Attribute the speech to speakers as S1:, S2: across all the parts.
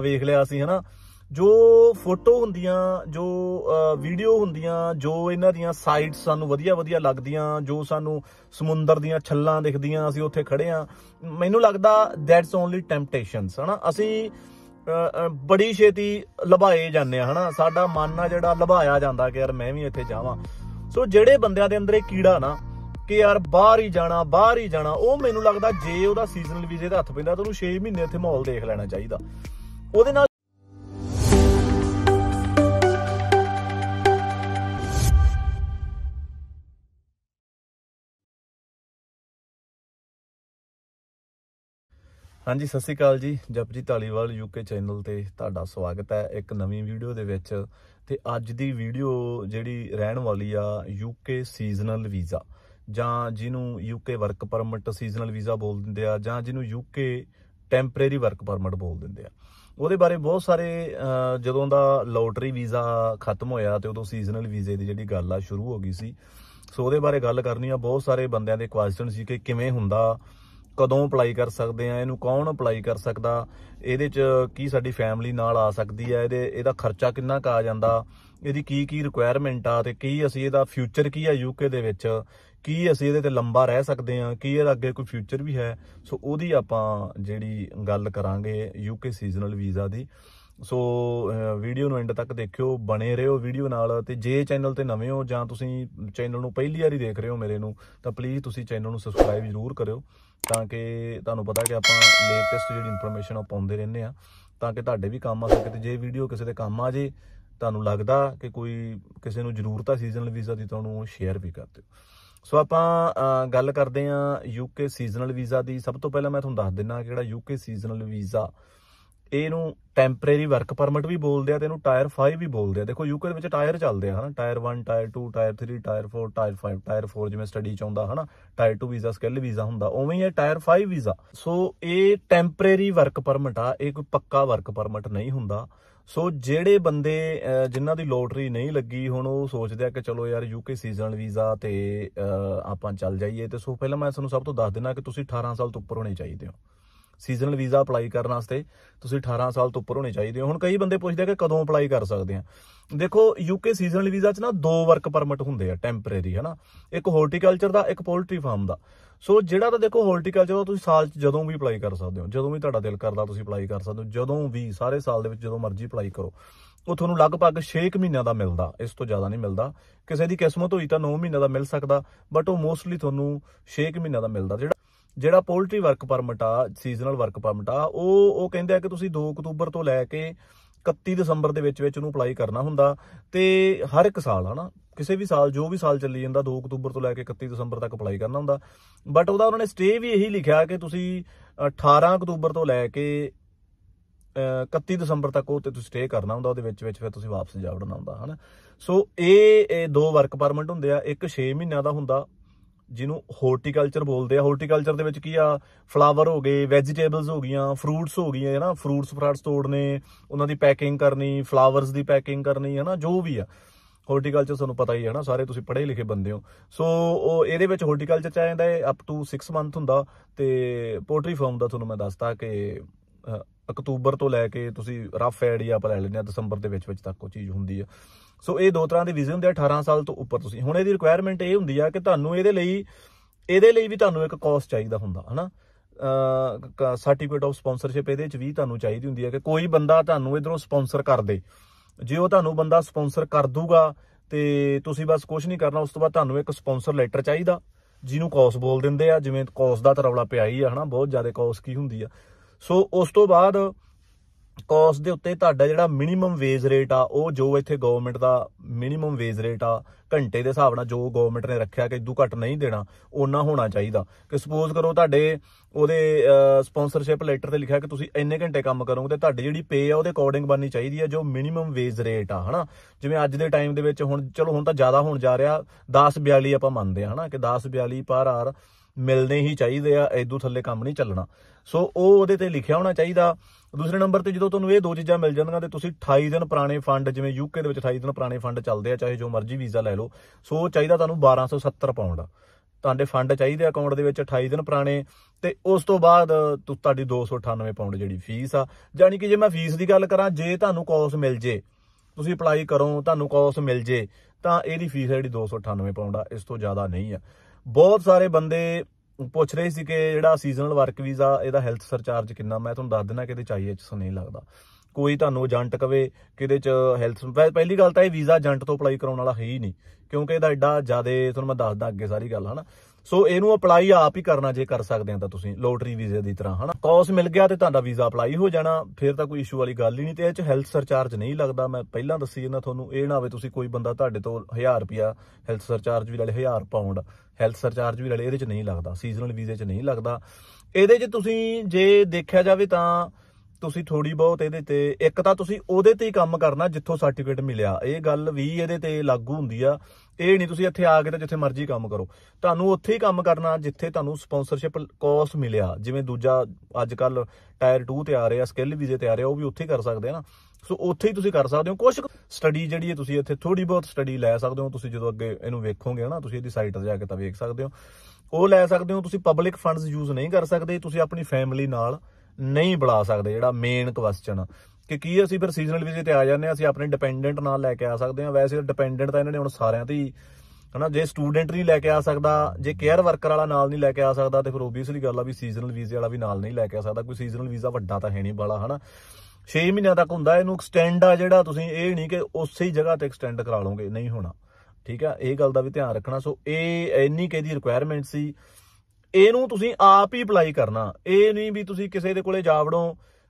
S1: ਵੇਖ ਲਿਆ ਸੀ ਹਨਾ ਜੋ ਫੋਟੋ ਹੁੰਦੀਆਂ ਜੋ ਵੀਡੀਓ ਹੁੰਦੀਆਂ ਜੋ ਇਹਨਾਂ ਦੀਆਂ ਸਾਈਟਸ ਸਾਨੂੰ ਵਧੀਆ ਵਧੀਆ ਲੱਗਦੀਆਂ ਜੋ ਸਾਨੂੰ ਸਮੁੰਦਰ ਦੀਆਂ ਛੱਲਾਂ ਦਿਖਦੀਆਂ ਅਸੀਂ ਉੱਥੇ ਖੜੇ ਆ ਮੈਨੂੰ ਲੱਗਦਾ ਦੈਟਸ ਓਨਲੀ ਟੈਂਪਟੇਸ਼ਨਸ ਹਨਾ ਅਸੀਂ ਬੜੀ ਛੇਤੀ ਲਭਾਏ ਜਾਂਦੇ ਆ ਹਨਾ ਸਾਡਾ ਮਨ ਆ ਜਿਹੜਾ ਲਭਾਇਆ ਜਾਂਦਾ ਕਿ ਯਾਰ ਮੈਂ ਵੀ ਇੱਥੇ ਜਾਵਾਂ ਸੋ ਜਿਹੜੇ ਬੰਦਿਆਂ ਦੇ ਅੰਦਰ ਇਹ ਕੀੜਾ ਨਾ ਕਿ ਯਾਰ ਬਾਹਰ ਹੀ ਜਾਣਾ ਬਾਹਰ ਹੀ ਜਾਣਾ ਉਹ ਮੈਨੂੰ ਲੱਗਦਾ ਜੇ ਉਹਦਾ ਸੀਜ਼ਨਲ ਵੀਜ਼ੇ ਦਾ ਹੱਥ ਪੈਂਦਾ ਤਾਂ ਉਹਨੂੰ 6 ਮਹੀਨੇ ਇੱਥੇ ਮਾਹੌਲ ਦੇਖ ਲੈਣਾ ਚਾਹੀਦਾ ਉਹਦੇ ਨਾਲ ਹਾਂਜੀ ਸਤਿ ਸ਼੍ਰੀ ਅਕਾਲ ਜੀ ਜਪਜੀ ਢਾਲੀਵਾਲ ਯੂਕੇ ਚੈਨਲ ਤੇ ਤੁਹਾਡਾ ਸਵਾਗਤ ਹੈ ਇੱਕ ਨਵੀਂ ਵੀਡੀਓ ਦੇ ਵਿੱਚ ਤੇ ਅੱਜ ਦੀ ਵੀਡੀਓ ਜਿਹੜੀ ਰਹਿਣ ਵਾਲੀ ਆ ਯੂਕੇ ਸੀਜ਼ਨਲ ਵੀਜ਼ਾ ਜਾਂ ਜਿਹਨੂੰ UK work permit seasonal visa ਬੋਲ ਦਿੰਦੇ ਆ ਜਾਂ ਜਿਹਨੂੰ ਯੂਕੇ ਟੈਂਪਰੇਰੀ ਵਰਕ ਪਰਮਿਟ ਬੋਲ ਦਿੰਦੇ ਆ ਉਹਦੇ ਬਾਰੇ ਬਹੁਤ ਸਾਰੇ ਜਦੋਂ ਦਾ ਲੋਟਰੀ ਵੀਜ਼ਾ ਖਤਮ ਹੋਇਆ ਤੇ ਉਦੋਂ ਸੀਜ਼ਨਲ ਵੀਜ਼ੇ ਦੀ ਜਿਹੜੀ ਗੱਲ ਆ ਸ਼ੁਰੂ ਹੋ ਗਈ ਸੀ ਸੋ ਉਹਦੇ ਬਾਰੇ ਗੱਲ ਕਰਨੀ ਆ ਬਹੁਤ ਸਾਰੇ ਬੰਦਿਆਂ ਦੇ ਕੁਐਸਚਨ ਸੀ ਕਿ ਕਿਵੇਂ ਹੁੰਦਾ ਕਦੋਂ ਅਪਲਾਈ ਕਰ ਸਕਦੇ ਆ ਇਹਨੂੰ ਕੌਣ ਅਪਲਾਈ ਕਰ ਸਕਦਾ ਇਹਦੇ 'ਚ ਕੀ ਸਾਡੀ ਫੈਮਿਲੀ ਨਾਲ ਆ ਸਕਦੀ ਹੈ ਇਹਦੇ ਇਹਦਾ ਖਰਚਾ ਕਿੰਨਾ ਕ ਆ ਜਾਂਦਾ ਇਹਦੀ ਕੀ ਕੀ ਰਿਕੁਆਇਰਮੈਂਟ ਆ ਤੇ ਕੀ ਅਸੀਂ ਇਹਦਾ ਫਿਊਚਰ ਕੀ ਆ ਯੂਕੇ ਦੇ ਵਿੱਚ ਕੀ ਅਸੀਂ ਇਹਦੇ ਤੇ ਲੰਬਾ ਰਹਿ ਸਕਦੇ ਆ ਕੀ ਇਹਦਾ ਅੱਗੇ ਕੋਈ ਫਿਊਚਰ ਵੀ ਹੈ ਸੋ ਉਹਦੀ ਆਪਾਂ ਜਿਹੜੀ ਗੱਲ ਕਰਾਂਗੇ ਯੂਕੇ ਸੀਜ਼ਨਲ ਵੀਜ਼ਾ ਦੀ ਸੋ ਵੀਡੀਓ ਨੂੰ ਐਂਡ ਤੱਕ ਦੇਖਿਓ ਬਣੇ ਰਹੋ ਵੀਡੀਓ ਨਾਲ ਤੇ ਜੇ ਚੈਨਲ ਤੇ ਨਵੇਂ ਹੋ ਜਾਂ ਤੁਸੀਂ ਚੈਨਲ ਨੂੰ ਪਹਿਲੀ ਵਾਰੀ ਦੇਖ ਰਹੇ ਹੋ ਮੇਰੇ ਨੂੰ ਤਾਂ ਪਲੀਜ਼ ਤੁਸੀਂ ਚੈਨਲ ਨੂੰ ਸਬਸਕ੍ਰਾਈਬ ਜ਼ਰੂਰ ਕਰਿਓ ਤਾਂ ਕਿ ਤੁਹਾਨੂੰ ਪਤਾ ਕਿ ਆਪਾਂ ਲੇਟੈਸਟ ਜਿਹੜੀ ਇਨਫੋਰਮੇਸ਼ਨ ਆ ਪਾਉਂਦੇ ਰਹਿੰਦੇ ਆ ਤਾਂ ਕਿ ਤੁਹਾਡੇ ਵੀ ਕੰਮ ਆ ਸਕੇ ਤੇ ਜੇ ਵੀਡੀਓ ਕਿਸੇ ਦੇ ਕੰਮ ਆ ਜੇ ਤੁਹਾਨੂੰ ਲੱਗਦਾ ਕਿ ਕੋਈ ਕਿਸੇ ਨੂੰ ਜ਼ਰੂਰਤ ਆ ਸੀਜ਼ਨਲ ਵੀਜ਼ਾ ਦੀ ਤੁਹਾਨੂੰ ਸ਼ੇਅਰ ਵੀ ਕਰ ਦਿਓ ਸੋ ਆਪਾਂ ਗੱਲ ਕਰਦੇ ਆ ਯੂਕੇ ਸੀਜ਼ਨਲ ਵੀਜ਼ਾ ਦੀ ਸਭ ਤੋਂ ਪਹਿਲਾਂ ਮੈਂ ਤੁਹਾਨੂੰ ਦੱਸ ਦਿੰਨਾ ਕਿਹੜਾ ਯੂਕੇ ਸੀਜ਼ਨਲ ਵੀਜ਼ਾ ਇਹਨੂੰ ਟੈਂਪਰੇਰੀ ਵਰਕ ਪਰਮਿਟ ਵੀ ਬੋਲਦੇ ਆ ਤੇ ਇਹਨੂੰ ਟਾਇਰ 5 ਵੀ ਬੋਲਦੇ ਆ ਦੇਖੋ ਯੂਕੇ ਦੇ ਵਿੱਚ ਟਾਇਰ ਚੱਲਦੇ ਆ ਹਨਾ tier 1 tier 2 tier 3 tier 4 tier 5 tier 4 ਜਿਵੇਂ ਸਟੱਡੀ ਚ ਆਉਂਦਾ ਹਨਾ ਟਾਇਰ 2 ਵੀਜ਼ਾ ਸਕਿੱਲ ਵੀਜ਼ਾ ਹੁੰਦਾ ਉਵੇਂ ਹੀ ਇਹ ਟਾਇਰ 5 ਵੀਜ਼ਾ ਸੋ ਇਹ ਟੈਂਪਰੇਰੀ ਵਰਕ ਪਰਮਿਟ ਆ ਇਹ ਕੋਈ ਪੱਕਾ ਵਰਕ ਪਰਮਿਟ ਨਹੀਂ ਹੁੰਦਾ ਸੋ ਜਿਹੜੇ ਬੰਦੇ ਜਿਨ੍ਹਾਂ ਦੀ ਲੋਟਰੀ ਨਹੀਂ ਲੱਗੀ ਹੁਣ ਉਹ ਸੋਚਦੇ ਆ ਕਿ ਚਲੋ ਯਾਰ ਯੂਕੇ ਸੀਜ਼ਨਲ ਵੀਜ਼ਾ ਤੇ ਆਪਾਂ ਚੱਲ ਜਾਈਏ ਤੇ ਸੋ ਪਹਿਲਾਂ ਮੈਂ ਤੁਹਾਨੂੰ ਸਭ ਤੋਂ ਦੱਸ ਦੇਣਾ ਕਿ ਤੁਸੀਂ 18 ਸਾਲ ਤੋਂ ਉੱਪਰ ਹੋਣੇ ਚਾਹੀਦੇ ਹੋ ਸੀਜ਼ਨਲ ਵੀਜ਼ਾ ਅਪਲਾਈ ਕਰਨ ਵਾਸਤੇ ਤੁਸੀਂ 18 ਸਾਲ ਤੋਂ ਉੱਪਰ ਹੋਣੇ ਚਾਹੀਦੇ ਹੋ ਹੁਣ ਕਈ ਬੰਦੇ ਪੁੱਛਦੇ ਆ ਕਿ ਕਦੋਂ ਅਪਲਾਈ ਕਰ ਸਕਦੇ ਆ ਦੇਖੋ ਯੂਕੇ ਸੀਜ਼ਨਲ ਵੀਜ਼ਾ 'ਚ ਨਾ ਦੋ ਵਰਕ ਪਰਮਿਟ ਹੁੰਦੇ ਆ ਟੈਂਪਰੇਰੀ ਹਨਾ ਇੱਕ ਹਾਰਟੀਕਲਚਰ ਦਾ ਇੱਕ ਪੋਲਟਰੀ ਫਾਰਮ ਦਾ ਸੋ ਜਿਹੜਾ ਤਾਂ ਦੇਖੋ ਹਾਰਟੀਕਲਚਰ ਦਾ ਤੁਸੀਂ ਸਾਲ 'ਚ ਜਦੋਂ ਵੀ ਅਪਲਾਈ ਕਰ ਸਕਦੇ ਹੋ ਜਦੋਂ ਵੀ ਤੁਹਾਡਾ ਦਿਲ ਕਰਦਾ ਤੁਸੀਂ ਅਪਲਾਈ ਕਰ ਸਕਦੇ ਹੋ ਜਦੋਂ ਵੀ ਸਾਰੇ ਸਾਲ ਦੇ ਵਿੱਚ ਜਦੋਂ ਮਰਜ਼ੀ ਅਪਲਾਈ ਕਰੋ ਉਹ ਤੁਹਾਨੂੰ ਲਗਭਗ 6 ਮਹੀਨਿਆਂ ਦਾ ਮਿਲਦਾ ਇਸ ਤੋਂ ਜ਼ਿਆਦਾ ਨਹੀਂ ਮਿਲਦਾ ਕਿਸੇ ਦੀ ਕਿਸਮਤ ਹੋਈ ਤਾਂ 9 ਮਹੀਨਿਆਂ ਦਾ ਮਿਲ ਸਕਦਾ ਬਟ ਉਹ ਮੋਸਟਲੀ ਤੁਹਾਨੂੰ 6 ਮਹੀਨਿਆਂ ਦਾ ਮਿਲਦਾ ਜਿਹੜਾ ਪੋਲਟਰੀ ਵਰਕ ਪਰਮਿਟ ਆ ਸੀਜ਼ਨਲ ਵਰਕ ਪਰਮਿਟ ਆ ਉਹ ਉਹ ਕਹਿੰਦੇ ਆ ਕਿ ਤੁਸੀਂ 2 ਅਕਤੂਬਰ ਤੋਂ ਲੈ ਕੇ 31 ਦਸੰਬਰ ਦੇ ਵਿੱਚ ਵਿੱਚ ਉਹਨੂੰ ਅਪਲਾਈ ਕਰਨਾ ਹੁੰਦਾ ਤੇ ਹਰ ਇੱਕ ਸਾਲ ਹਨਾ ਕਿਸੇ ਵੀ ਸਾਲ ਜੋ ਵੀ ਸਾਲ ਚੱਲੀ ਜਾਂਦਾ 2 ਅਕਤੂਬਰ ਤੋਂ ਲੈ ਕੇ 31 ਦਸੰਬਰ ਤੱਕ ਅਪਲਾਈ ਕਰਨਾ ਹੁੰਦਾ ਬਟ ਉਹਦਾ ਉਹਨਾਂ ਨੇ ਸਟੇ ਵੀ ਇਹੀ ਲਿਖਿਆ ਕਿ ਤੁਸੀਂ 18 ਅਕਤੂਬਰ ਤੋਂ ਲੈ ਕੇ 31 ਦਸੰਬਰ ਤੱਕ ਉਹ ਤੇ ਤੁਸੀਂ ਸਟੇ ਕਰਨਾ ਹੁੰਦਾ ਉਹਦੇ ਵਿੱਚ ਵਿੱਚ ਫਿਰ ਤੁਸੀਂ ਵਾਪਸ ਜਾ ਵੜਨਾ ਹੁੰਦਾ ਹਨਾ ਸੋ ਇਹ ਦੋ ਵਰਕ ਪਰਮਿਟ ਹੁੰਦੇ ਆ ਇੱਕ 6 ਮਹੀਨਿਆਂ ਦਾ ਹੁੰਦਾ ਜਿਹਨੂੰ ਹਾਰਟੀਕਲਚਰ ਬੋਲਦੇ ਆ ਹਾਰਟੀਕਲਚਰ ਦੇ ਵਿੱਚ ਕੀ ਆ ਫਲਾਵਰ ਹੋ ਗਏ ਵੈਜੀਟੇਬਲਸ ਹੋ ਗਈਆਂ ਫਰੂਟਸ ਹੋ ਗਈਆਂ ਹੈ ਨਾ ਫਰੂਟਸ ਫਰਾਟਸ ਤੋੜਨੇ ਉਹਨਾਂ ਦੀ ਪੈਕਿੰਗ ਕਰਨੀ ਫਲਾਵਰਸ ਦੀ ਪੈਕਿੰਗ ਕਰਨੀ ਹੈ ਨਾ ਜੋ ਵੀ ਆ ਹਾਰਟੀਕਲਚਰ ਤੁਹਾਨੂੰ ਪਤਾ ਹੀ ਹੈ ਨਾ ਸਾਰੇ ਤੁਸੀਂ ਪੜ੍ਹੇ ਲਿਖੇ ਬੰਦੇ ਹੋ ਸੋ ਉਹ ਇਹਦੇ ਵਿੱਚ ਹਾਰਟੀਕਲਚਰ ਚ ਆ ਜਾਂਦਾ ਹੈ ਅਪ ਟੂ 6 ਮੰਥ ਹੁੰਦਾ ਤੇ ਪੋਟਰੀ ਫਾਰਮ ਦਾ ਤੁਹਾਨੂੰ ਮੈਂ ਦੱਸਤਾ ਕਿ ਅਕਤੂਬਰ ਤੋਂ ਲੈ ਕੇ ਤੁਸੀਂ ਰਫ ਐਡ ਆਪ ਲੈ ਲੈਂਦੇ ਆ ਦਸੰਬਰ ਦੇ ਵਿੱਚ ਵਿੱਚ ਤੱਕ ਉਹ ਚੀਜ਼ ਹੁੰਦੀ ਆ ਸੋ ਇਹ ਦੋ ਤਰ੍ਹਾਂ ਦੇ ਵੀਜ਼ੇ ਹੁੰਦੇ ਆ 18 ਸਾਲ ਤੋਂ ਉੱਪਰ ਤੁਸੀਂ ਹੁਣ ਇਹਦੀ ਰਿਕੁਆਇਰਮੈਂਟ ਇਹ ਹੁੰਦੀ ਆ ਕਿ ਤੁਹਾਨੂੰ ਇਹਦੇ ਲਈ ਇਹਦੇ ਲਈ ਵੀ ਤੁਹਾਨੂੰ ਇੱਕ ਕੋਰਸ ਚਾਹੀਦਾ ਹੁੰਦਾ ਹਨਾ ਸਰਟੀਫਿਕੇਟ ਆਫ ਸਪਾਂਸਰਸ਼ਿਪ ਇਹਦੇ ਵਿੱਚ ਵੀ ਤੁਹਾਨੂੰ ਚਾਹੀਦੀ ਹੁੰਦੀ ਆ ਕਿ ਕੋਈ ਬੰਦਾ ਤੁਹਾਨੂੰ ਇਧਰੋਂ ਸਪਾਂਸਰ ਕਰ ਦੇ ਜੇ ਉਹ ਤੁਹਾਨੂੰ ਬੰਦਾ ਸਪਾਂਸਰ ਕਰ ਦੂਗਾ ਤੇ ਤੁਸੀਂ ਬਸ ਕੁਝ ਨਹੀਂ ਕਰਨਾ ਉਸ ਤੋਂ ਬਾਅਦ ਤੁਹਾਨੂੰ ਇੱਕ ਸਪਾਂਸਰ ਲੈਟਰ ਚਾਹੀਦਾ ਜਿਹਨੂੰ ਕੌਸ ਬੋਲ ਦਿੰਦੇ ਆ ਜਿਵੇਂ ਕੌਸ ਦਾ ਤਰਵਲਾ ਪਿਆਈ ਆ ਹਨਾ ਬਹੁਤ ਜ਼ਿਆਦਾ ਕੌਸ ਕੀ ਹੁੰਦੀ ਆ ਸੋ ਉਸ ਤੋਂ ਬਾਅਦ ਕੌਸ ਦੇ ਉੱਤੇ ਤੁਹਾਡਾ ਜਿਹੜਾ ਮਿਨੀਮਮ ਵੇਜ ਰੇਟ ਆ ਉਹ ਜੋ ਇੱਥੇ ਗਵਰਨਮੈਂਟ ਦਾ ਮਿਨੀਮਮ ਵੇਜ ਰੇਟ ਆ ਘੰਟੇ ਦੇ ਹਿਸਾਬ ਨਾਲ ਜੋ ਗਵਰਨਮੈਂਟ ਨੇ ਰੱਖਿਆ ਕਿ ਇਦੋਂ ਘੱਟ ਨਹੀਂ ਦੇਣਾ ਉਹਨਾਂ ਹੋਣਾ ਚਾਹੀਦਾ ਕਿ ਸਪੋਜ਼ ਕਰੋ ਤੁਹਾਡੇ ਉਹਦੇ ਸਪਾਂਸਰਸ਼ਿਪ ਲੈਟਰ ਤੇ ਲਿਖਿਆ ਕਿ ਤੁਸੀਂ ਇੰਨੇ ਘੰਟੇ ਕੰਮ ਕਰੋਗੇ ਤੇ ਤੁਹਾਡੀ ਜਿਹੜੀ ਪੇ ਆ ਉਹਦੇ ਅਕੋਰਡਿੰਗ ਬਣਨੀ ਚਾਹੀਦੀ ਆ ਜੋ ਮਿਨੀਮਮ ਵੇਜ ਰੇਟ ਆ ਹਨਾ ਜਿਵੇਂ ਅੱਜ ਦੇ ਟਾਈਮ ਦੇ ਵਿੱਚ ਹੁਣ ਚਲੋ ਹੁਣ ਤਾਂ ਜ਼ਿਆਦਾ ਹੋਣ ਜਾ ਰਿਹਾ 10 42 ਆਪਾਂ ਮੰਨਦੇ ਆ ਹਨਾ ਕਿ 10 42 ਪਰ ਆਰ ਮਿਲਨੇ ਹੀ ਚਾਹੀਦੇ ਆ ਐਦੂ ਥੱਲੇ ਕੰਮ ਨਹੀਂ ਚੱਲਣਾ ਸੋ ਉਹ ਉਹਦੇ ਤੇ ਲਿਖਿਆ ਹੋਣਾ ਚਾਹੀਦਾ ਦੂਸਰੇ ਨੰਬਰ ਤੇ ਜਦੋਂ ਤੁਹਾਨੂੰ ਇਹ ਦੋ ਚੀਜ਼ਾਂ ਮਿਲ ਜਾਂਦੀਆਂ ਤੇ ਤੁਸੀਂ 28 ਦਿਨ ਪੁਰਾਣੇ ਫੰਡ ਜਿਵੇਂ ਯੂਕੇ ਦੇ ਵਿੱਚ 28 ਦਿਨ ਪੁਰਾਣੇ ਫੰਡ ਚੱਲਦੇ ਆ ਚਾਹੇ ਜੋ ਮਰਜ਼ੀ ਵੀਜ਼ਾ ਲੈ ਲਓ ਸੋ ਚਾਹੀਦਾ ਤੁਹਾਨੂੰ 1270 ਪਾਉਂਡ ਤੁਹਾਡੇ ਫੰਡ ਚਾਹੀਦੇ ਅਕਾਊਂਟ ਦੇ ਵਿੱਚ 28 ਦਿਨ ਪੁਰਾਣੇ ਤੇ ਉਸ ਤੋਂ ਬਾਅਦ ਤੁਹਾਡੀ 298 ਪਾਉਂਡ ਜਿਹੜੀ ਫੀਸ ਆ ਯਾਨੀ ਕਿ ਜੇ ਮੈਂ ਫੀਸ ਦੀ ਗੱਲ ਕਰਾਂ ਜੇ ਤੁਹਾਨੂੰ ਕੋਰਸ ਮਿਲ ਜੇ ਤੁਸੀਂ ਅਪਲਾਈ ਕਰੋ ਤੁਹਾਨੂੰ ਕੋਰਸ ਮਿਲ ਜੇ ਤਾਂ ਇਹਦੀ ਫੀਸ ਜਿਹੜੀ 298 ਪਾਉਂਡ ਆ ਇਸ ਤੋਂ ਜ਼ਿਆਦਾ ਨਹੀਂ ਆ ਬਹੁਤ ਸਾਰੇ ਬੰਦੇ ਪੁੱਛ ਰਹੇ ਸੀ ਕਿ ਜਿਹੜਾ ਸੀਜ਼ਨਲ ਵਰਕ ਵੀਜ਼ਾ ਇਹਦਾ ਹੈਲਥ ਸਰਚਾਰਜ ਕਿੰਨਾ ਮੈਂ ਤੁਹਾਨੂੰ ਦੱਸ ਦਿੰਦਾ ਕਿਤੇ ਚਾਹੀਏ ਚ ਨਹੀਂ ਲੱਗਦਾ ਕੋਈ ਤੁਹਾਨੂੰ ਏਜੰਟ ਕਵੇ ਇਹਦੇ ਚ ਹੈਲਥ ਪਹਿਲੀ ਗੱਲ ਤਾਂ ਇਹ ਵੀਜ਼ਾ ਏਜੰਟ ਤੋਂ ਅਪਲਾਈ ਕਰਾਉਣ ਵਾਲਾ ਹੈ ਹੀ ਨਹੀਂ ਕਿਉਂਕਿ ਇਹਦਾ ਐਡਾ ਜ਼ਿਆਦਾ ਤੁਹਾਨੂੰ ਮੈਂ ਦੱਸਦਾ ਅੱਗੇ ਸਾਰੀ ਗੱਲ ਹਨਾ ਸੋ ਇਹਨੂੰ ਅਪਲਾਈ ਆਪ ਹੀ ਕਰਨਾ ਜੇ ਕਰ ਸਕਦੇ ਆ ਤਾਂ ਤੁਸੀਂ ਲੋਟਰੀ ਵੀਜ਼ੇ ਦੀ ਤਰ੍ਹਾਂ ਹਨਾ ਕੌਸ ਮਿਲ ਗਿਆ ਤੇ ਤੁਹਾਡਾ ਵੀਜ਼ਾ ਅਪਲਾਈ ਹੋ ਜਾਣਾ ਫਿਰ ਤਾਂ ਕੋਈ ਇਸ਼ੂ ਵਾਲੀ ਗੱਲ ਹੀ ਨਹੀਂ ਤੇ ਇਹ ਚ ਹੈਲਥ ਸਰਚਾਰਜ ਨਹੀਂ ਲੱਗਦਾ ਮੈਂ ਪਹਿਲਾਂ ਦੱਸੀ ਇਹਨਾਂ ਤੁਹਾਨੂੰ ਇਹ ਨਾ ਹੋਵੇ ਤੁਸੀਂ ਕੋਈ ਬੰਦਾ ਤੁਹਾਡੇ ਤੋਂ 1000 ਰੁਪਿਆ ਹੈਲਥ ਸਰਚਾਰਜ ਵੀ ਲੈ 1000 ਪਾਉਂਡ ਹੈਲਥ ਸਰਚਾਰਜ ਵੀ ਲੈ ਇਹਦੇ ਚ ਨਹੀਂ ਲੱਗਦਾ ਸੀਜ਼ਨਲ ਵੀਜ਼ੇ ਚ ਨਹੀਂ ਲੱਗਦਾ ਇਹਦੇ ਚ ਤੁਸੀਂ ਜੇ ਦੇਖਿਆ ਜਾਵੇ ਤਾਂ ਤੁਸੀਂ ਥੋੜੀ ਬਹੁਤ ਇਹਦੇ ਤੇ ਇੱਕ ਤਾਂ ਤੁਸੀਂ ਉਹਦੇ ਤੇ ਹੀ ਕੰਮ ਕਰਨਾ ਜਿੱਥੋਂ ਸਰਟੀਫਿਕੇਟ ਮਿਲਿਆ ਇਹ ਗੱਲ ਵੀ ਇਹਦੇ ਤੇ ਲਾਗੂ ਹੁੰਦੀ ਆ ਇਹ ਨਹੀਂ ਤੁਸੀਂ ਇੱਥੇ ਆ ਕੇ ਤਾਂ ਜਿੱਥੇ ਮਰਜ਼ੀ ਕੰਮ ਕਰੋ ਤੁਹਾਨੂੰ ਉੱਥੇ ਹੀ ਕੰਮ ਕਰਨਾ ਜਿੱਥੇ ਤੁਹਾਨੂੰ ਸਪਾਂਸਰਸ਼ਿਪ ਕੋਰਸ ਮਿਲਿਆ ਜਿਵੇਂ ਦੂਜਾ ਅੱਜ ਕੱਲ ਟਾਇਰ 2 ਤੇ ਆ ਰਿਹਾ ਸਕਿੱਲ ਵੀਜ਼ੇ ਤੇ ਆ ਰਿਹਾ ਉਹ ਵੀ ਉੱਥੇ ਕਰ ਸਕਦੇ ਆ ਨਾ ਸੋ ਉੱਥੇ ਹੀ ਤੁਸੀਂ ਕਰ ਸਕਦੇ ਹੋ ਕੁਝ ਸਟੱਡੀ ਜਿਹੜੀ ਹੈ ਤੁਸੀਂ ਇੱਥੇ ਥੋੜੀ ਬਹੁਤ ਸਟੱਡੀ ਲੈ ਸਕਦੇ ਹੋ ਤੁਸੀਂ ਜਦੋਂ ਅੱਗੇ ਇਹਨੂੰ ਵੇਖੋਗੇ ਹਨਾ ਤੁਸੀਂ ਇਹਦੀ ਸਾਈਟ ਤੇ ਜਾ ਕੇ ਤਾਂ ਵੇਖ ਸਕਦੇ ਹੋ ਉਹ ਲੈ ਸਕਦੇ ਹੋ ਤੁਸੀਂ ਪਬਲਿਕ ਫੰਡਸ ਯੂਜ਼ ਨਹੀਂ ਕਰ ਸਕਦੇ ਤੁਸੀਂ ਆਪਣੀ ਫੈਮਿਲੀ ਨਾਲ ਨਹੀਂ ਬੁਲਾ ਸਕਦੇ ਜਿਹੜਾ ਮੇਨ ਕੁਐਸਚਨ ਕਿ ਕੀ ਅਸੀਂ ਫਿਰ ਸੀਜ਼ਨਲ ਵੀਜ਼ੇ ਤੇ ਆ ਜਾਂਦੇ ਆ ਅਸੀਂ ਆਪਣੇ ਡਿਪੈਂਡੈਂਟ ਨਾਲ ਲੈ ਕੇ ਆ ਸਕਦੇ ਆ ਵੈਸੇ ਡਿਪੈਂਡੈਂਟ ਤਾਂ ਇਹਨਾਂ ਨੇ ਹੁਣ ਸਾਰਿਆਂ ਤੇ ਹੀ ਹਨਾ ਜੇ ਸਟੂਡੈਂਟ ਨਹੀਂ ਲੈ ਕੇ ਆ ਸਕਦਾ ਜੇ ਕੇਅਰ ਵਰਕਰ ਵਾਲਾ ਨਾਲ ਨਹੀਂ ਲੈ ਕੇ ਆ ਸਕਦਾ ਤੇ ਫਿਰ ਓਬਵੀਅਸਲੀ ਗੱਲ ਆ ਵੀ ਸੀਜ਼ਨਲ ਵੀਜ਼ੇ ਵਾਲਾ ਵੀ ਨਾਲ ਨਹੀਂ ਲੈ ਕੇ ਆ ਸਕਦਾ ਕੋਈ ਸੀਜ਼ਨਲ ਵੀਜ਼ਾ ਵੱਡਾ ਤਾਂ ਹੈ ਨਹੀਂ ਬਾਲਾ ਹਨਾ 6 ਮਹੀਨਿਆਂ ਤੱਕ ਹੁੰਦਾ ਇਹਨੂੰ ਐਕਸਟੈਂਡ ਆ ਜਿਹੜਾ ਤੁਸੀਂ ਇਹ ਨਹੀਂ ਕਿ ਉਸੇ ਹੀ ਜਗ੍ਹਾ ਤੇ ਐਕਸਟੈਂਡ ਕਰਾ ਲਓਗੇ ਨਹੀਂ ਹੋਣਾ ਠੀਕ ਆ ਇਹ ਗੱਲ ਦਾ ਵੀ ਧਿਆਨ ਰੱਖਣਾ ਸੋ ਇਹ ਇੰਨੀ ਕਿਹਦੀ ਰਿਕੁਆਇਰਮੈਂਟ ਸੀ ਇਹਨੂੰ ਤੁਸੀਂ ਆਪ ਹੀ ਅਪਲਾਈ ਕਰਨਾ ਇਹ ਨਹੀਂ ਵੀ ਤੁਸੀਂ ਕਿਸੇ ਦੇ ਕੋਲੇ ਜਾ ਵੜੋ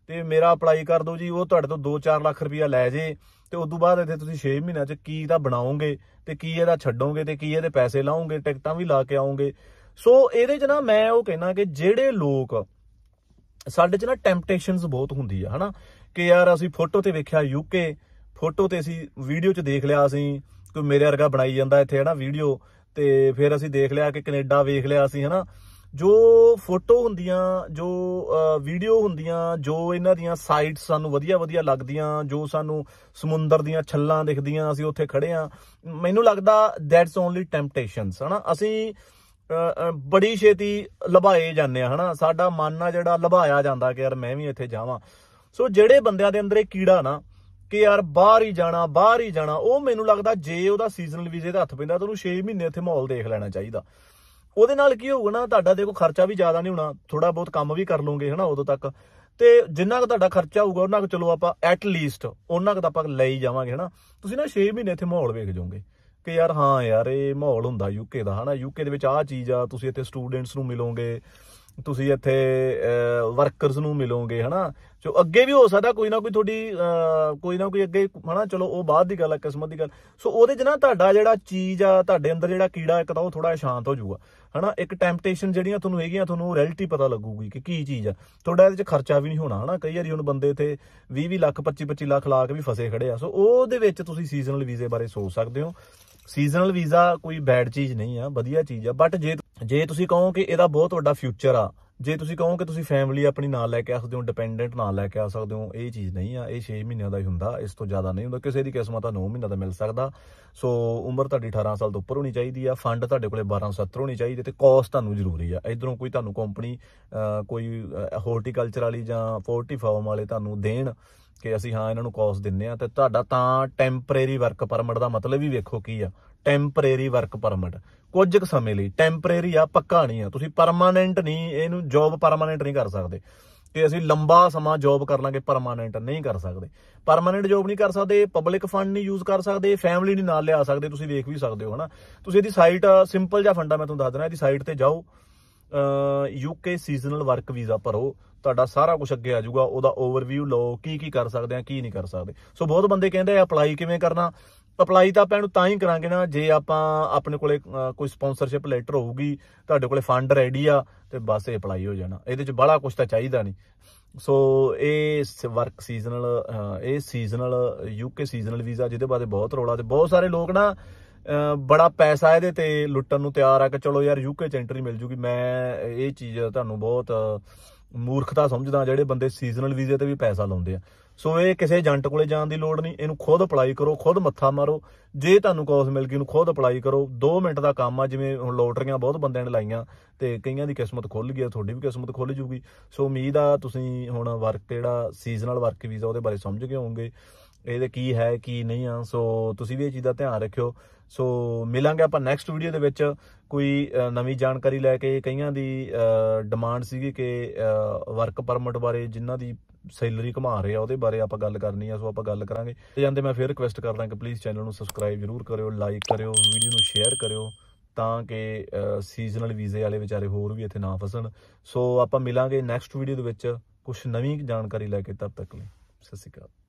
S1: ਤੇ ਮੇਰਾ ਅਪਲਾਈ ਕਰ ਦਿਓ ਜੀ ਉਹ ਤੁਹਾਡੇ ਤੋਂ 2-4 ਲੱਖ ਰੁਪਇਆ ਲੈ ਜੇ ਤੇ ਉਸ ਤੋਂ ਬਾਅਦ ਇੱਥੇ ਤੁਸੀਂ 6 ਮਹੀਨਿਆਂ 'ਚ ਕੀ ਤਾਂ ਬਣਾਓਗੇ ਤੇ ਕੀ ਇਹਦਾ ਛੱਡੋਗੇ ਤੇ ਕੀ ਇਹਦੇ ਪੈਸੇ ਲਾਓਗੇ ਟਿਕਟਾਂ ਵੀ ਲਾ ਕੇ ਆਓਗੇ ਸੋ ਇਹਦੇ 'ਚ ਨਾ ਮੈਂ ਉਹ ਕਹਿਣਾ ਕਿ ਜਿਹੜੇ ਲੋਕ ਸਾਡੇ 'ਚ ਨਾ ਟੈਂਪਟੇਸ਼ਨਸ ਬਹੁਤ ਹੁੰਦੀ ਆ ਹਨਾ ਕਿ ਯਾਰ ਅਸੀਂ ਫੋਟੋ ਤੇ ਵੇਖਿਆ ਯੂਕੇ ਫੋਟੋ ਤੇ ਅਸੀਂ ਵੀਡੀਓ 'ਚ ਦੇਖ ਲਿਆ ਅਸੀਂ ਕੋਈ ਮੇਰੇ ਵਰਗਾ ਬਣਾਈ ਜਾਂਦਾ ਇੱਥੇ ਹਨਾ ਵੀਡੀਓ ਤੇ ਫਿਰ ਅਸੀਂ ਦੇਖ ਲਿਆ ਕਿ ਕੈਨੇਡਾ ਵੇਖ ਲਿਆ ਅਸੀਂ ਹਨਾ ਜੋ ਫੋਟੋ ਹੁੰਦੀਆਂ ਜੋ ਵੀਡੀਓ ਹੁੰਦੀਆਂ ਜੋ ਇਹਨਾਂ ਦੀਆਂ ਸਾਈਟਸ ਸਾਨੂੰ ਵਧੀਆ ਵਧੀਆ ਲੱਗਦੀਆਂ ਜੋ ਸਾਨੂੰ ਸਮੁੰਦਰ ਦੀਆਂ ਛੱਲਾਂ ਦਿਖਦੀਆਂ ਅਸੀਂ ਉੱਥੇ ਖੜੇ ਆ ਮੈਨੂੰ ਲੱਗਦਾ ਦੈਟਸ ਓਨਲੀ ਟੈਂਪਟੇਸ਼ਨਸ ਹਨਾ ਅਸੀਂ ਬੜੀ ਛੇਤੀ ਲਭਾਏ ਜਾਂਦੇ ਆ ਹਨਾ ਸਾਡਾ ਮਨ ਆ ਜਿਹੜਾ ਲਭਾਇਆ ਜਾਂਦਾ ਕਿ ਯਾਰ ਮੈਂ ਵੀ ਇੱਥੇ ਜਾਵਾਂ ਸੋ ਜਿਹੜੇ ਬੰਦਿਆਂ ਦੇ ਅੰਦਰ ਇਹ ਕੀੜਾ ਨਾ ਕਿ ਯਾਰ ਬਾਹਰ ਹੀ ਜਾਣਾ ਬਾਹਰ ਹੀ ਜਾਣਾ ਉਹ ਮੈਨੂੰ ਲੱਗਦਾ ਜੇ ਉਹਦਾ ਸੀਜ਼ਨਲ ਵੀਜ਼ੇ ਦਾ ਹੱਥ ਪੈਂਦਾ ਤਾਂ ਉਹਨੂੰ 6 ਮਹੀਨੇ ਇੱਥੇ ਮਾਹੌਲ ਦੇਖ ਲੈਣਾ ਚਾਹੀਦਾ ਉਹਦੇ ਨਾਲ ਕੀ ਹੋਊਗਾ ਨਾ ਤੁਹਾਡਾ ਦੇਖੋ ਖਰਚਾ ਵੀ ਜ਼ਿਆਦਾ ਨਹੀਂ ਹੋਣਾ ਥੋੜਾ ਬਹੁਤ ਕੰਮ ਵੀ ਕਰ ਲੋਗੇ ਹਨਾ ਉਦੋਂ ਤੱਕ ਤੇ ਜਿੰਨਾ ਕੁ ਤੁਹਾਡਾ ਖਰਚਾ ਹੋਊਗਾ ਉਹਨਾਂ ਕੋ ਚਲੋ ਆਪਾਂ ਐਟ ਲੀਸਟ ਉਹਨਾਂ ਕੁ ਤਾਂ ਆਪਾਂ ਲਈ ਜਾਵਾਂਗੇ ਹਨਾ ਤੁਸੀਂ ਨਾ 6 ਮਹੀਨੇ ਇੱਥੇ ਮਾਹੌਲ ਵੇਖ ਜਾਓਗੇ ਕਿ ਯਾਰ ਹਾਂ ਯਾਰ ਇਹ ਮਾਹੌਲ ਹੁੰਦਾ ਯੂਕੇ ਦਾ ਹਨਾ ਯੂਕੇ ਦੇ ਵਿੱਚ ਆਹ ਚੀਜ਼ ਆ ਤੁਸੀਂ ਇੱਥੇ ਸਟੂਡੈਂਟਸ ਨੂੰ ਮਿਲੋਗੇ ਤੁਸੀਂ ਇੱਥੇ ਵਰਕਰਸ ਨੂੰ ਮਿਲੋਗੇ ਹਨਾ ਜੋ ਅੱਗੇ ਵੀ ਹੋ ਸਕਦਾ ਕੋਈ ਨਾ ਕੋਈ ਤੁਹਾਡੀ ਕੋਈ ਨਾ ਕੋਈ ਅੱਗੇ ਹਨਾ ਚਲੋ ਉਹ ਬਾਅਦ ਦੀ ਗੱਲ ਆ ਕਿਸਮਤ ਦੀ ਗੱਲ ਸੋ ਉਹਦੇ 'ਚ ਨਾ ਤੁਹਾਡਾ ਜਿਹੜਾ ਚੀਜ਼ ਆ ਤੁਹਾਡੇ ਅੰਦਰ ਜਿਹੜਾ ਕੀੜਾ ਇੱਕ ਤਾਂ ਉਹ ਥੋੜਾ ਸ਼ਾਂਤ ਹੋ ਜਾਊਗਾ ਹਨਾ ਇੱਕ ਟੈਂਪਟੇਸ਼ਨ ਜਿਹੜੀਆਂ ਤੁਹਾਨੂੰ ਹੈਗੀਆਂ ਤੁਹਾਨੂੰ ਰੈਲਿਟੀ ਪਤਾ ਲੱਗੂਗੀ ਕਿ ਕੀ ਚੀਜ਼ ਆ ਤੁਹਾਡਾ ਇਹਦੇ 'ਚ ਖਰਚਾ ਵੀ ਨਹੀਂ ਹੋਣਾ ਹਨਾ ਕਈ ਵਾਰੀ ਹੁਣ ਬੰਦੇ ਇਥੇ 20 20 ਲੱਖ 25 25 ਲੱਖ ਲਾ ਕੇ ਵੀ ਫਸੇ ਖੜੇ ਆ ਸੋ ਉਹਦੇ ਵਿੱਚ ਤੁਸੀਂ ਸੀਜ਼ਨਲ ਵੀਜ਼ੇ ਬਾਰੇ ਸੋਚ ਸਕਦੇ ਹੋ ਸੀਜ਼ਨਲ ਵੀਜ਼ਾ ਕੋਈ ਬੈਡ ਚੀਜ਼ ਨਹੀਂ ਆ ਵਧੀਆ ਚੀਜ਼ ਆ ਬਟ ਜੇ ਜੇ ਤੁਸੀਂ ਕਹੋ ਕਿ ਇਹਦਾ ਬਹੁਤ ਵੱਡਾ ਫਿਊਚਰ ਆ ਜੇ ਤੁਸੀਂ ਕਹੋ ਕਿ ਤੁਸੀਂ ਫੈਮਿਲੀ ਆਪਣੀ ਨਾਲ ਲੈ ਕੇ ਆ ਸਕਦੇ ਹੋ ਡਿਪੈਂਡੈਂਟ ਨਾਲ ਲੈ ਕੇ ਆ ਸਕਦੇ ਹੋ ਇਹ ਚੀਜ਼ ਨਹੀਂ ਆ ਇਹ 6 ਮਹੀਨਿਆਂ ਦਾ ਹੀ ਹੁੰਦਾ ਇਸ ਤੋਂ ਜ਼ਿਆਦਾ ਨਹੀਂ ਹੁੰਦਾ ਕਿਸੇ ਦੀ ਕਿਸਮਤ ਤਾਂ 9 ਮਹੀਨਾ ਦਾ ਮਿਲ ਸਕਦਾ ਸੋ ਉਮਰ ਤੁਹਾਡੀ 18 ਸਾਲ ਤੋਂ ਉੱਪਰ ਹੋਣੀ ਚਾਹੀਦੀ ਆ ਫੰਡ ਤੁਹਾਡੇ ਕੋਲੇ 12-17 ਹੋਣੀ ਚਾਹੀਦੀ ਤੇ ਕੋਸਟ ਤੁਹਾਨੂੰ ਜ਼ਰੂਰੀ ਆ ਇਧਰੋਂ ਕੋਈ ਤੁਹਾਨੂੰ ਕੰਪਨੀ ਕੋਈ ਹਾਰਟੀਕਲਚਰ ਵਾਲੀ ਜਾਂ ਪੋਲਟਰੀ ਫਾਰਮ ਵਾਲੇ ਤੁਹਾਨੂੰ ਦੇਣ ਕਿ ਅਸੀਂ ਹਾਂ ਇਹਨਾਂ ਨੂੰ ਕੋਸਟ ਦਿੰਨੇ ਆ ਤੇ ਤੁਹਾਡਾ ਤਾਂ ਟੈਂਪਰੇਰੀ ਵਰਕ ਪਰਮਿਟ ਦਾ ਮਤਲਬ ਹੀ ਵੇਖੋ ਕੀ ਆ ਟੈਂਪਰੇਰੀ ਵਰਕ ਪਰਮਿਟ ਕੁਝ ਕੁ ਸਮੇਂ ਲਈ ਟੈਂਪਰੇਰੀ ਆ ਪੱਕਾ ਨਹੀਂ ਆ ਤੁਸੀਂ ਪਰਮਾਨੈਂਟ ਨਹੀਂ ਇਹਨੂੰ ਜੌਬ ਪਰਮਾਨੈਂਟ ਨਹੀਂ ਕਰ ਸਕਦੇ ਕਿ ਅਸੀਂ ਲੰਬਾ ਸਮਾਂ ਜੌਬ ਕਰ ਲਾਂਗੇ ਪਰਮਾਨੈਂਟ ਨਹੀਂ ਕਰ ਸਕਦੇ ਪਰਮਾਨੈਂਟ ਜੌਬ ਨਹੀਂ ਕਰ ਸਕਦੇ ਪਬਲਿਕ ਫੰਡ ਨਹੀਂ ਯੂਜ਼ ਕਰ ਸਕਦੇ ਫੈਮਿਲੀ ਨਹੀਂ ਨਾਲ ਲਿਆ ਸਕਦੇ ਤੁਸੀਂ ਵੇਖ ਵੀ ਸਕਦੇ ਹੋ ਹਨਾ ਤੁਸੀਂ ਇਹਦੀ ਸਾਈਟ ਸਿੰਪਲ ਜਿਹਾ ਫੰਡਾ ਮੈਂ ਤੁਹਾਨੂੰ ਦੱਸ ਦਿੰਦਾ ਇਹਦੀ ਸਾਈਟ ਤੇ ਜਾਓ ਯੂਕੇ ਸੀਜ਼ਨਲ ਵਰਕ ਵੀਜ਼ਾ ਭਰੋ ਤੁਹਾਡਾ ਸਾਰਾ ਕੁਝ ਅੱਗੇ ਆ ਜਾਊਗਾ ਉਹਦਾ ਓਵਰਵਿਊ ਲਓ ਕੀ ਕੀ ਕਰ ਸਕਦੇ ਆ ਕੀ ਨਹੀਂ ਕਰ ਸਕਦੇ ਸੋ ਬਹੁਤ ਬੰਦੇ ਕਹਿੰਦੇ ਆ ਅਪਲਾਈ ਕਿਵੇਂ ਕਰਨਾ ਅਪਲਾਈ ਤਾਂ ਆਪਾਂ ਨੂੰ ਤਾਂ ਹੀ ਕਰਾਂਗੇ ਨਾ ਜੇ ਆਪਾਂ ਆਪਣੇ ਕੋਲੇ ਕੋਈ ਸਪਾਂਸਰਸ਼ਿਪ ਲੈਟਰ ਹੋਊਗੀ ਤੁਹਾਡੇ ਕੋਲੇ ਫੰਡ ਰੈਡੀ ਆ ਤੇ ਬਸ ਇਹ ਅਪਲਾਈ ਹੋ ਜਾਣਾ ਇਹਦੇ ਚ ਬੜਾ ਕੁਝ ਤਾਂ ਚਾਹੀਦਾ ਨਹੀਂ ਸੋ ਇਹ ਵਰਕ ਸੀਜ਼ਨਲ ਇਹ ਸੀਜ਼ਨਲ ਯੂਕੇ ਸੀਜ਼ਨਲ ਵੀਜ਼ਾ ਜਿਹਦੇ ਬਾਰੇ ਬਹੁਤ ਰੋਲਾ ਤੇ ਬਹੁਤ ਸਾਰੇ ਲੋਕ ਨਾ ਬੜਾ ਪੈਸਾ ਇਹਦੇ ਤੇ ਲੁੱਟਣ ਨੂੰ ਤਿਆਰ ਆ ਕਿ ਚਲੋ ਯਾਰ ਯੂਕੇ ਚ ਐਂਟਰੀ ਮਿਲ ਜੂਗੀ ਮੈਂ ਇਹ ਚੀਜ਼ ਤੁਹਾਨੂੰ ਬਹੁਤ ਮੂਰਖਤਾ ਸਮਝਦਾ ਜਿਹੜੇ ਬੰਦੇ ਸੀਜ਼ਨਲ ਵੀਜ਼ੇ ਤੇ ਵੀ ਪੈਸਾ ਲਾਉਂਦੇ ਆ ਸੋ ਇਹ ਕਿਸੇ ਏਜੰਟ ਕੋਲੇ ਜਾਣ ਦੀ ਲੋੜ ਨਹੀਂ ਇਹਨੂੰ ਖੁਦ ਅਪਲਾਈ ਕਰੋ ਖੁਦ ਮੱਥਾ ਮਾਰੋ ਜੇ ਤੁਹਾਨੂੰ ਕੌਸ ਮਿਲ ਗਈ ਨੂੰ ਖੁਦ ਅਪਲਾਈ ਕਰੋ 2 ਮਿੰਟ ਦਾ ਕੰਮ ਆ ਜਿਵੇਂ ਹੁਣ ਲੋਟਰੀਆਂ ਬਹੁਤ ਬੰਦਿਆਂ ਨੇ ਲਾਈਆਂ ਤੇ ਕਈਆਂ ਦੀ ਕਿਸਮਤ ਖੁੱਲ ਗਈ ਆ ਤੁਹਾਡੀ ਵੀ ਕਿਸਮਤ ਖੁੱਲ ਜੂਗੀ ਸੋ ਉਮੀਦ ਆ ਤੁਸੀਂ ਹੁਣ ਵਰਕ ਜਿਹੜਾ ਸੀਜ਼ਨਲ ਵਰਕ ਵੀਜ਼ਾ ਉਹਦੇ ਬਾਰੇ ਸਮਝ ਗਏ ਹੋਵੋਗੇ ਇਹਦੇ ਕੀ ਹੈ ਕੀ ਨਹੀਂ ਆ ਸੋ ਤੁਸੀਂ ਵੀ ਇਹ ਚੀਜ਼ ਦਾ ਧਿਆਨ ਰੱਖਿਓ ਸੋ ਮਿਲਾਂਗੇ ਆਪਾਂ ਨੈਕਸਟ ਵੀਡੀਓ ਦੇ ਵਿੱਚ ਕੋਈ ਨਵੀਂ ਜਾਣਕਾਰੀ ਲੈ ਕੇ ਕਈਆਂ ਦੀ ਡਿਮਾਂਡ ਸੀਗੀ ਕਿ ਵਰਕ ਪਰਮਿਟ ਬਾਰੇ ਜਿਨ੍ਹਾਂ ਦੀ ਸੈਲਰੀ ਘਮਾ ਰਹੇ ਆ ਉਹਦੇ ਬਾਰੇ ਆਪਾਂ ਗੱਲ ਕਰਨੀ ਆ ਸੋ ਆਪਾਂ ਗੱਲ ਕਰਾਂਗੇ ਤੇ ਜਾਂਦੇ ਮੈਂ ਫੇਰ ਰਿਕਵੈਸਟ ਕਰਦਾ ਕਿ ਪਲੀਜ਼ ਚੈਨਲ ਨੂੰ ਸਬਸਕ੍ਰਾਈਬ ਜ਼ਰੂਰ ਕਰਿਓ ਲਾਈਕ ਕਰਿਓ ਵੀਡੀਓ ਨੂੰ ਸ਼ੇਅਰ ਕਰਿਓ ਤਾਂ ਕਿ ਸੀਜ਼ਨਲ ਵੀਜ਼ੇ ਵਾਲੇ ਵਿਚਾਰੇ ਹੋਰ ਵੀ ਇੱਥੇ ਨਾ ਫਸਣ ਸੋ ਆਪਾਂ ਮਿਲਾਂਗੇ ਨੈਕਸਟ ਵੀਡੀਓ ਦੇ ਵਿੱਚ ਕੁਝ ਨਵੀਂ ਜਾਣਕਾਰੀ ਲੈ ਕੇ ਤਦ ਤੱਕ ਲਈ ਸਤਿ ਸ਼੍ਰੀ ਅਕਾਲ